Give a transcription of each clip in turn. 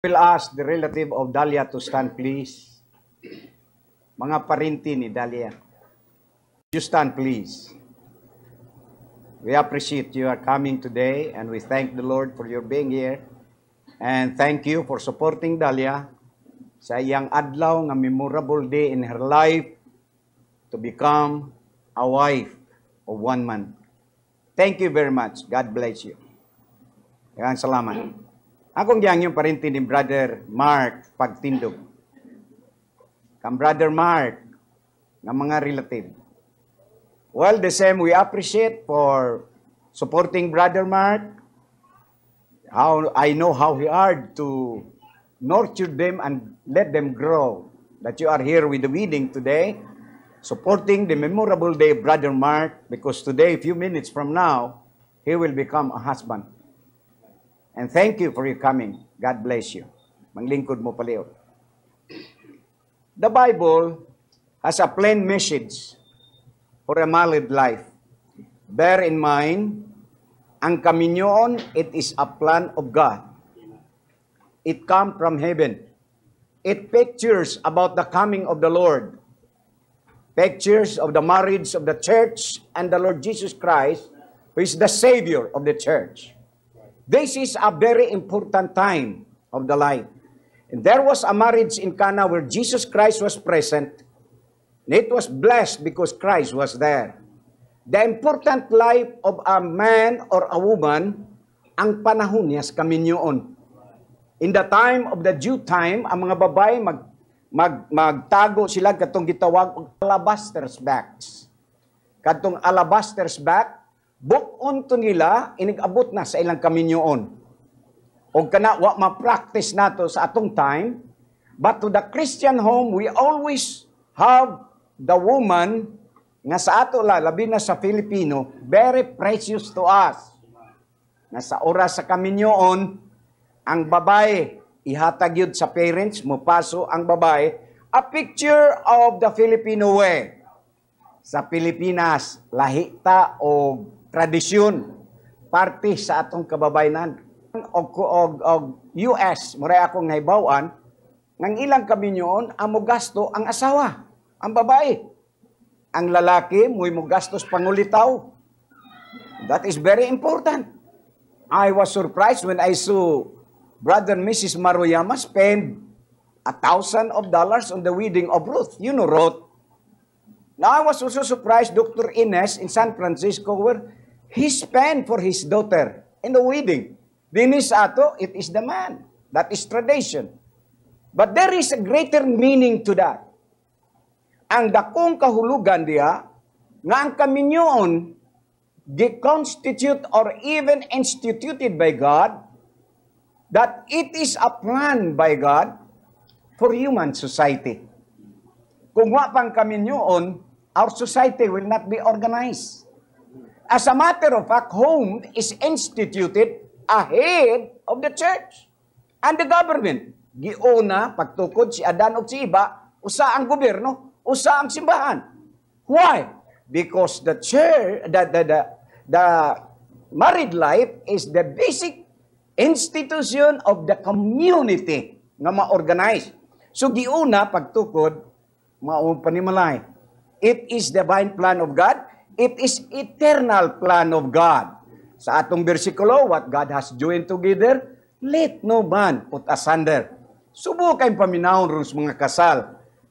will ask the relative of Dalia to stand please. Mga parinti ni Dalia. You stand please. We appreciate you are coming today and we thank the Lord for your being here. And thank you for supporting Dalia sa iyang adlaw nga memorable day in her life to become a wife of one man. Thank you very much. God bless you. Maraming salamat. Akong giyang yung parinti ni Brother Mark pagtindog. Kam Brother Mark, ng mga relative. Well, the same we appreciate for supporting Brother Mark. How I know how hard to nurture them and let them grow. That you are here with the meeting today, supporting the memorable day, Brother Mark, because today, a few minutes from now, he will become a husband. And thank you for your coming. God bless you. Manglingkod mo paliw. The Bible has a plain message for a married life. Bear in mind, ang kaminyon, it is a plan of God. It come from heaven. It pictures about the coming of the Lord. Pictures of the marriage of the church and the Lord Jesus Christ, who is the Savior of the church. This is a very important time of the life. And there was a marriage in Cana where Jesus Christ was present. And it was blessed because Christ was there. The important life of a man or a woman, ang panahon niya sa kaminyoon. In the time of the due time, ang mga babae mag, mag, magtago sila katong gitawag og alabaster backs. Katong alabaster back, book unto nila inigabot na sa ilang kaminyoon. Og kana wa ma-practice nato sa atong time, but to the Christian home we always have the woman nga sa ato la labi na sa Filipino very precious to us. Nga sa oras sa kaminyoon ang babae ihatag yun sa parents mo ang babae a picture of the Filipino way sa Pilipinas lahi ta og tradisyon, parte sa atong kababayenan Og, og, og US, muray akong nahibaw-an ng ilang kami noon ang mugasto ang asawa, ang babae. Ang lalaki, muy mugastos pangulitaw. That is very important. I was surprised when I saw Brother and Mrs. Maruyama spend a thousand of dollars on the wedding of Ruth. You know Ruth. Now, I was also surprised Dr. Ines in San Francisco where he spent for his daughter in the wedding. Dinis ato, it is the man. That is tradition. But there is a greater meaning to that. Ang dakong kahulugan diha, nga ang kaminyon, constitute or even instituted by God, that it is a plan by God for human society. Kung wapang kaminyon, our society will not be organized. As a matter of fact, home is instituted ahead of the church and the government. Giuna, pagtukod si Adan o si Iba, usa ang gobyerno, usa ang simbahan. Why? Because the church, the, the, the, the married life is the basic institution of the community nga ma-organize. So giuna, pagtukod, mao panimalay. It is the divine plan of God It is eternal plan of God. Sa atong bersikulo, what God has joined together, let no man put asunder. Subo kayong paminahon ron sa mga kasal.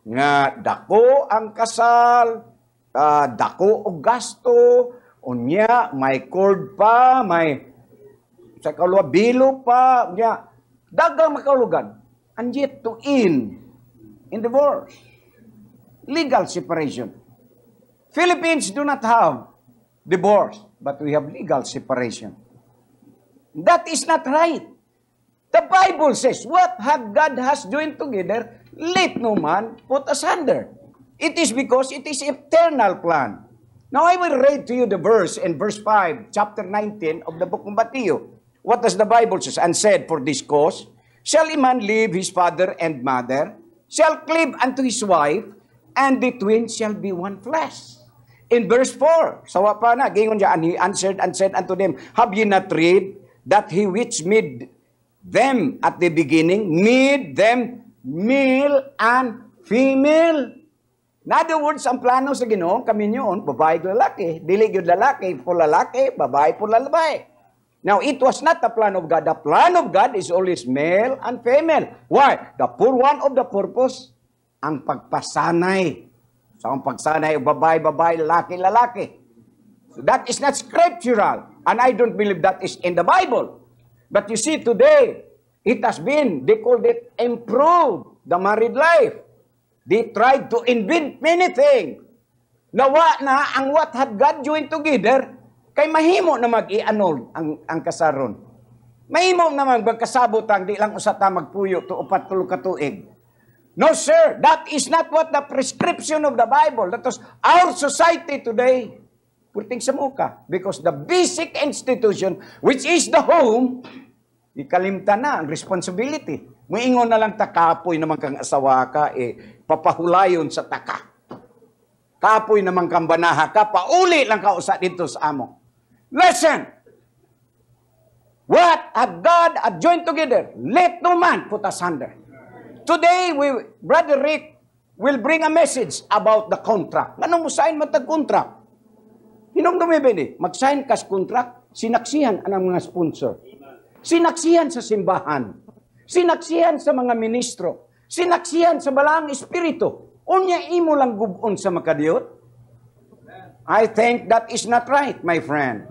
Nga dako ang kasal, uh, dako o gasto, unya may cord pa, may sa kalwa bilo pa, unya dagang makaulugan. And yet to in in divorce. Legal separation. Philippines do not have divorce, but we have legal separation. That is not right. The Bible says, what have God has joined together, let no man put asunder. It is because it is eternal plan. Now I will read to you the verse in verse 5, chapter 19 of the book of Matthew. What does the Bible says? And said, for this cause, shall a man leave his father and mother, shall cleave unto his wife, and the twin shall be one flesh. In verse 4, sawa pa na, gingon siya, and he answered and said unto them, Have ye not read that he which made them at the beginning, made them male and female? In other words, ang plano sa Ginoo, kami noon, babae lalaki, dili gyud lalaki, po lalaki, babae po lalaki. Now, it was not the plan of God. The plan of God is always male and female. Why? The poor one of the purpose, ang pagpasanay sa akong pagsanay, babae, babae, lalaki, lalaki. So that is not scriptural. And I don't believe that is in the Bible. But you see, today, it has been, they called it improved, the married life. They tried to invent many things. Nawa na ang what had God joined together, kay mahimo na mag i ang, ang kasaron. Mahimo na magkasabot ang di lang usata magpuyo to upat tulo katuig. No, sir, that is not what the prescription of the Bible. That is our society today putting sa muka. Because the basic institution, which is the home, ikalimtan na ang responsibility. Muingon na lang takapoy naman kang asawa ka, eh, papahulayon sa taka. Kapoy naman kang banaha ka, pauli lang ka usa dito sa amo. Listen! What a God have joined together? Let no man put asunder. Today, we, Brother Rick will bring a message about the contract. Anong mo sign matag contract? Hinumdumi ba ni? Mag-sign kas contract, sinaksihan ang mga sponsor. Sinaksihan sa simbahan. Sinaksihan sa mga ministro. Sinaksihan sa balang espiritu. Unya imo lang gubon sa makadiot I think that is not right, my friend.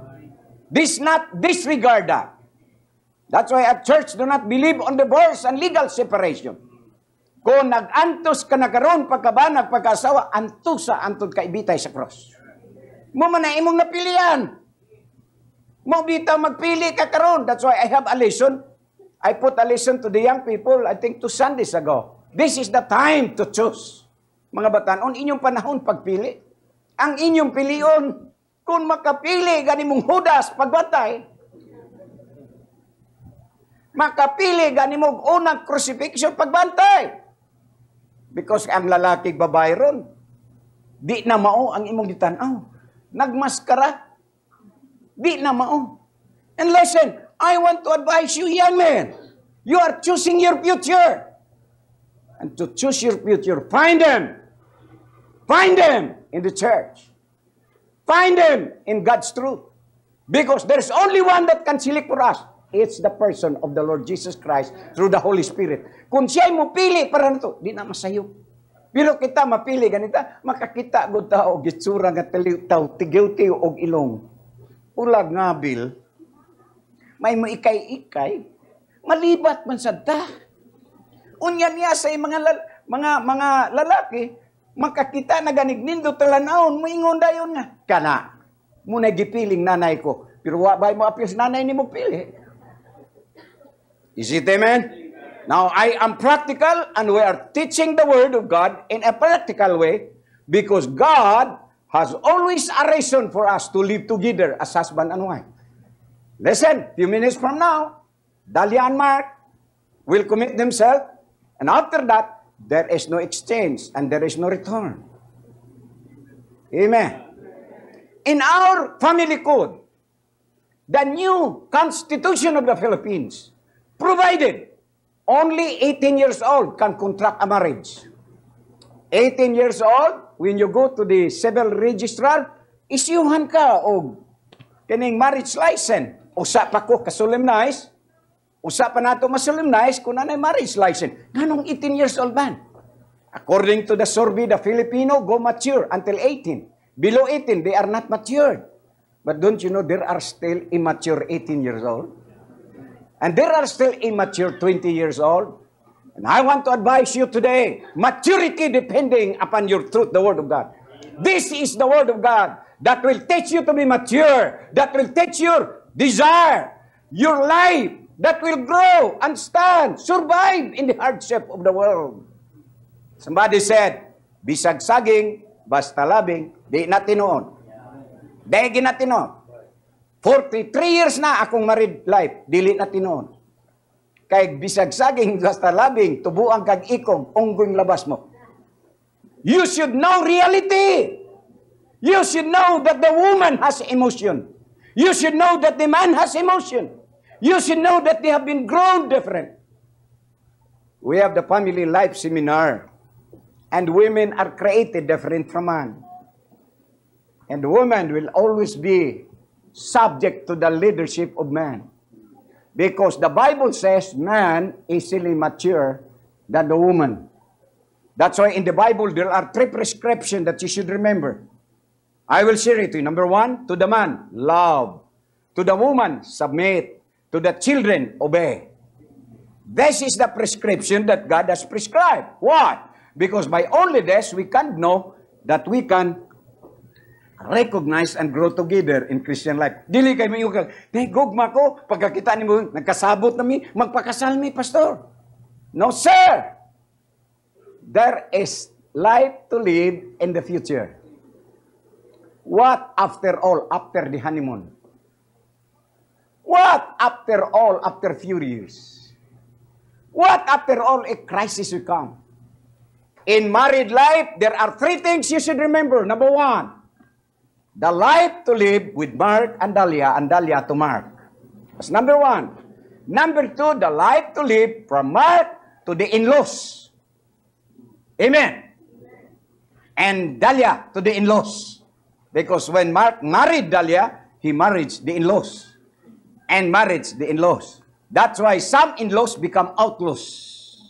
This not disregard that. That's why at church do not believe on divorce and legal separation. Ko nagantos ka nagaroon pagkabanag pagkasawa, antusa antod ka ibitay sa cross. Mo man imong napilian. Mo bitaw magpili ka karon. That's why I have a lesson. I put a lesson to the young people, I think two Sundays ago. This is the time to choose. Mga batanon, inyong panahon pagpili. Ang inyong piliyon, kung makapili, gani mong hudas pagbatay, makapili gani mong unang crucifixion pagbantay. Because ang lalaki babae ron, di na mao ang imong gitan-aw. Nagmaskara. Di na mao. And listen, I want to advise you, young men. You are choosing your future. And to choose your future, find them. Find them in the church. Find them in God's truth. Because there's only one that can select for us. It's the person of the Lord Jesus Christ through the Holy Spirit. Kung siya ay mupili para nito, di na masayop. Pero kita mapili ganita, makakita gud ta og gitsura nga tao tigiw-tiw og ilong. Ulag nga bil. May mo ikay-ikay. Malibat man sa ta. Unya niya sa mga mga mga lalaki makakita na ganig nindo talanaon moingon dayon nga kana. Muna gipiling nanay ko. Pero wa bay mo apil nanay ni mo pili. Is it amen? amen? Now, I am practical and we are teaching the Word of God in a practical way because God has always a reason for us to live together as husband and wife. Listen, few minutes from now, Dahlia and Mark will commit themselves, and after that, there is no exchange and there is no return. Amen. In our family code, the new constitution of the Philippines, Provided only 18 years old can contract a marriage. 18 years old, when you go to the civil registrar, isyuhan ka o kining marriage license. Usa pa ko kasolemnize. Usa pa nato masolemnize kung nanay marriage license. Ganong 18 years old man? According to the survey, the Filipino go mature until 18. Below 18, they are not matured. But don't you know there are still immature 18 years old? And there are still immature 20 years old. And I want to advise you today, maturity depending upon your truth, the Word of God. This is the Word of God that will teach you to be mature, that will teach your desire, your life, that will grow and stand, survive in the hardship of the world. Somebody said, bisagsaging, basta labing, di natinoon. Di ginatinoon. 43 years na akong married life, dili na tinuon. Kay bisag saging basta labing, tubuang kag ikog, unggoing labas mo. You should know reality. You should know that the woman has emotion. You should know that the man has emotion. You should know that they have been grown different. We have the family life seminar. And women are created different from man. And women will always be subject to the leadership of man. Because the Bible says man is silly mature than the woman. That's why in the Bible there are three prescriptions that you should remember. I will share it to you. Number one, to the man, love. To the woman, submit. To the children, obey. This is the prescription that God has prescribed. Why? Because by only this we can know that we can recognize and grow together in Christian life. Dili kay may ukag, "Nay gugma ko, pagkakita nimo nagkasabot nami, magpakasal mi pastor." No sir. There is life to live in the future. What after all after the honeymoon? What after all after few years? What after all a crisis will come? In married life, there are three things you should remember. Number one, The light to live with Mark and Dalia and Dalia to Mark. That's number one. Number two, the light to live from Mark to the in-laws. Amen. And Dalia to the in-laws. Because when Mark married Dalia, he married the in-laws. And married the in-laws. That's why some in-laws become outlaws.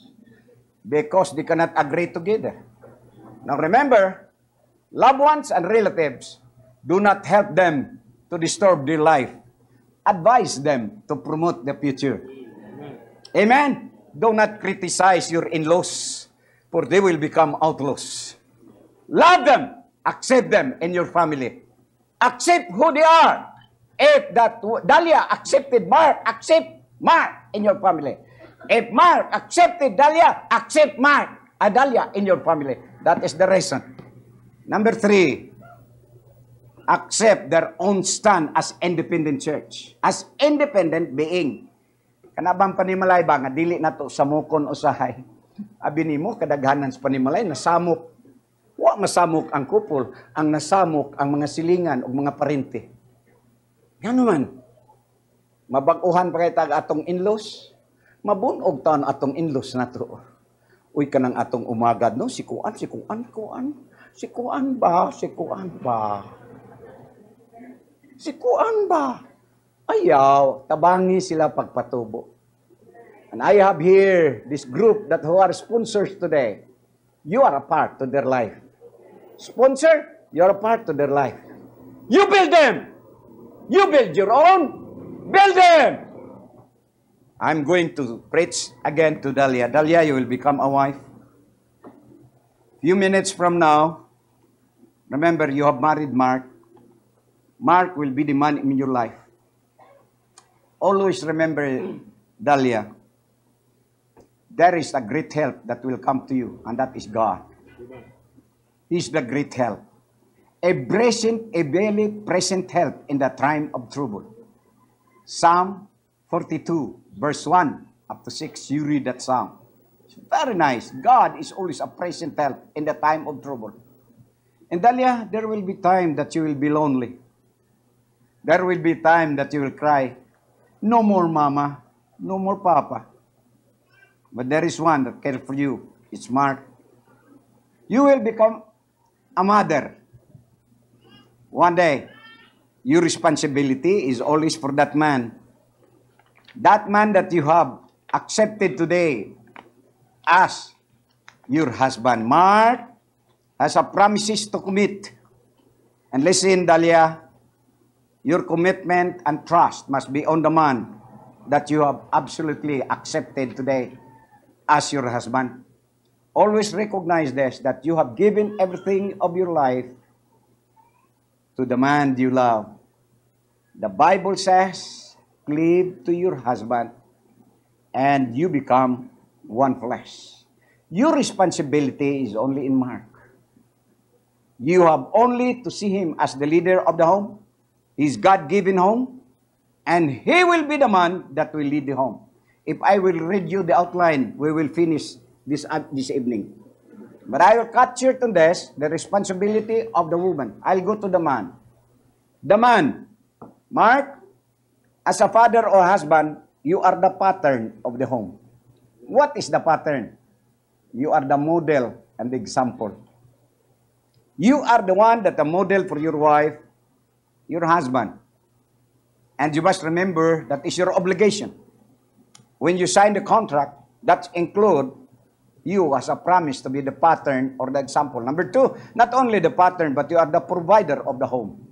Because they cannot agree together. Now remember, loved ones and relatives Do not help them to disturb their life. Advise them to promote the future. Amen? Do not criticize your in-laws, for they will become outlaws. Love them. Accept them in your family. Accept who they are. If that Dahlia accepted Mark, accept Mark in your family. If Mark accepted Dahlia, accept Mark, Adalia uh, in your family. That is the reason. Number three, accept their own stand as independent church. As independent being. Kanabang panimalay ba nga dili na to sa mukon usahay. Abi nimo kadaghanan sa panimalay nasamok. Wa masamok ang kupol, ang nasamok ang mga silingan ug mga parente. Ngano man Mabag-uhan pa kay tag atong in-laws. Mabunog taon atong in-laws nato. Uy kanang atong umagad no si kuan si kuan kuan si kuan ba si kuan ba. Si Kuan ba? Ayaw, tabangi sila pagpatubo. And I have here this group that who are sponsors today. You are a part to their life. Sponsor, you are a part to their life. You build them. You build your own. Build them. I'm going to preach again to Dalia. Dalia, you will become a wife. Few minutes from now, remember you have married Mark. Mark will be the man in your life. Always remember, Dahlia, there is a great help that will come to you, and that is God. He's the great help. A present, a very present help in the time of trouble. Psalm 42, verse 1 up to 6, you read that psalm. It's very nice. God is always a present help in the time of trouble. And Dahlia, there will be time that you will be lonely. There will be time that you will cry, No more mama, no more papa. But there is one that cares for you. It's Mark. You will become a mother. One day, your responsibility is always for that man. That man that you have accepted today as your husband. Mark has a promises to commit. And listen, Dalia, Your commitment and trust must be on the man that you have absolutely accepted today as your husband. Always recognize this, that you have given everything of your life to the man you love. The Bible says, cleave to your husband and you become one flesh. Your responsibility is only in Mark. You have only to see him as the leader of the home, his God-given home, and he will be the man that will lead the home. If I will read you the outline, we will finish this, uh, this evening. But I will cut short on this, the responsibility of the woman. I'll go to the man. The man, Mark, as a father or husband, you are the pattern of the home. What is the pattern? You are the model and the example. You are the one that the model for your wife your husband. And you must remember that is your obligation. When you sign the contract, that include you as a promise to be the pattern or the example. Number two, not only the pattern, but you are the provider of the home.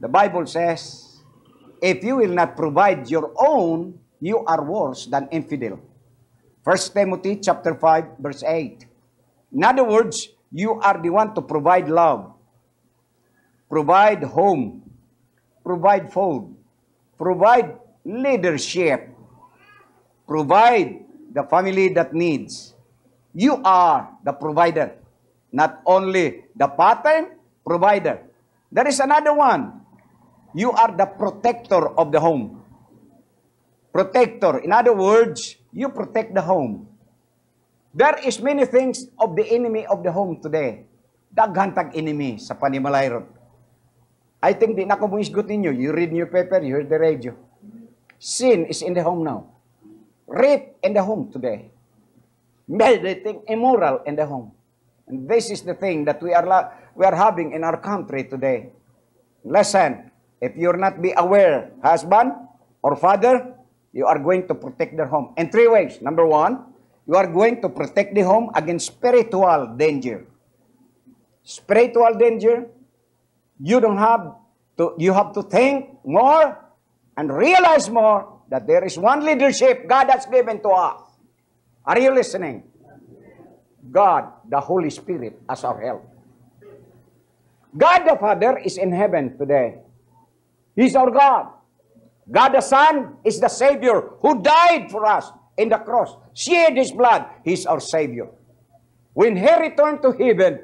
The Bible says, if you will not provide your own, you are worse than infidel. 1 Timothy chapter 5, verse 8. In other words, you are the one to provide love. provide home, provide food, provide leadership, provide the family that needs. You are the provider, not only the pattern provider. There is another one. You are the protector of the home. Protector. In other words, you protect the home. There is many things of the enemy of the home today. Daghantag enemy sa panimalay I think di na ako isgot ninyo. You read newspaper, you hear the radio. Sin is in the home now. Rape in the home today. Meditating immoral in the home. And this is the thing that we are, we are having in our country today. Listen, if you're not be aware, husband or father, you are going to protect their home. In three ways. Number one, you are going to protect the home against spiritual danger. Spiritual danger, you don't have to, you have to think more and realize more that there is one leadership God has given to us. Are you listening? God, the Holy Spirit, as our help. God the Father is in heaven today. He's our God. God the Son is the Savior who died for us in the cross, shed His blood. He's our Savior. When He returned to heaven,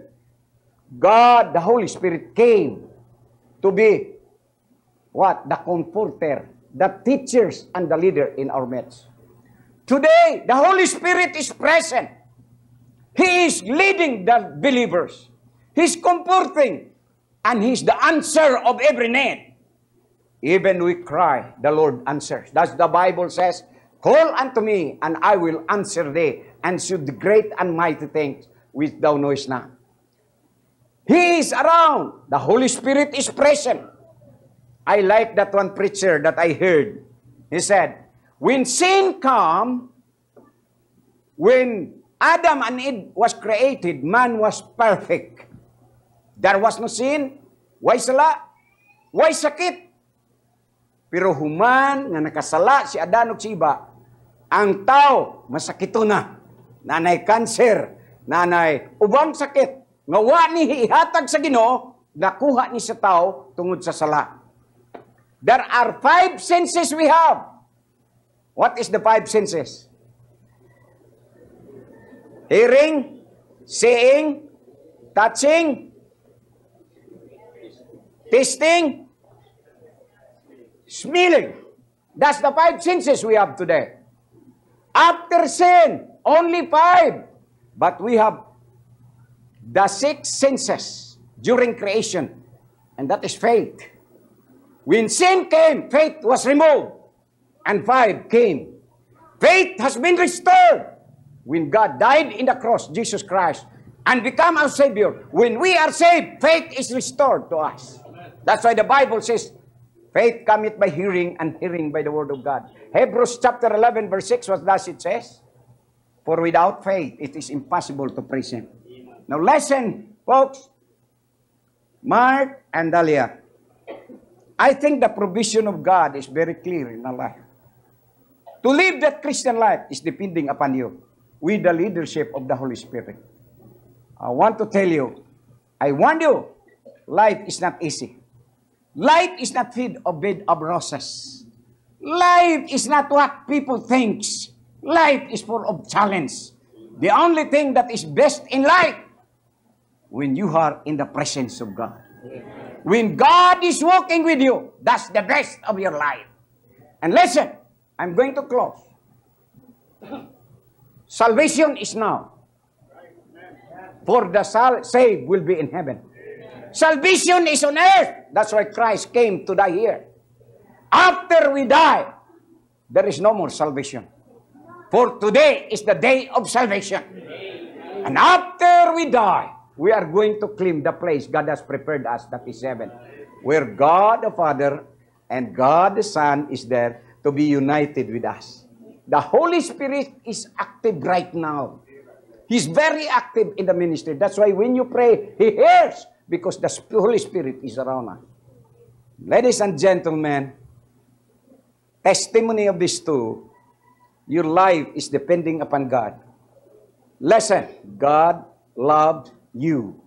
God the Holy Spirit came to be what? The comforter, the teachers, and the leader in our midst. Today, the Holy Spirit is present. He is leading the believers. He's comforting, and He's the answer of every need. Even we cry, the Lord answers. That's the Bible says, Call unto me, and I will answer thee, and should great and mighty things which thou knowest not. He is around. The Holy Spirit is present. I like that one preacher that I heard. He said, when sin come, when Adam and Eve was created, man was perfect. There was no sin. Why sala? Why sakit? Pero human nga nakasala si Adan ug si Iba, ang tao masakito na. Nanay cancer, nanay ubang sakit, nga wa ni ihatag sa Ginoo nakuha ni sa tao tungod sa sala. There are five senses we have. What is the five senses? Hearing, seeing, touching, tasting, smelling. That's the five senses we have today. After sin, only five. But we have the six senses during creation, and that is faith. When sin came, faith was removed, and five came. Faith has been restored. When God died in the cross, Jesus Christ, and become our Savior, when we are saved, faith is restored to us. That's why the Bible says, faith cometh by hearing, and hearing by the word of God. Hebrews chapter 11, verse 6, what does it says? For without faith, it is impossible to praise Him. Now listen, folks. Mark and Dalia. I think the provision of God is very clear in our life. To live that Christian life is depending upon you with the leadership of the Holy Spirit. I want to tell you, I warn you, life is not easy. Life is not filled of bed of roses. Life is not what people thinks. Life is full of challenge. The only thing that is best in life when you are in the presence of God. When God is walking with you, that's the best of your life. And listen, I'm going to close. Salvation is now. For the sal saved will be in heaven. Salvation is on earth. That's why Christ came to die here. After we die, there is no more salvation. For today is the day of salvation. And after we die, we are going to claim the place God has prepared us, that is heaven, where God the Father and God the Son is there to be united with us. The Holy Spirit is active right now. He's very active in the ministry. That's why when you pray, He hears because the Holy Spirit is around us. Ladies and gentlemen, testimony of these two, your life is depending upon God. Listen, God loved you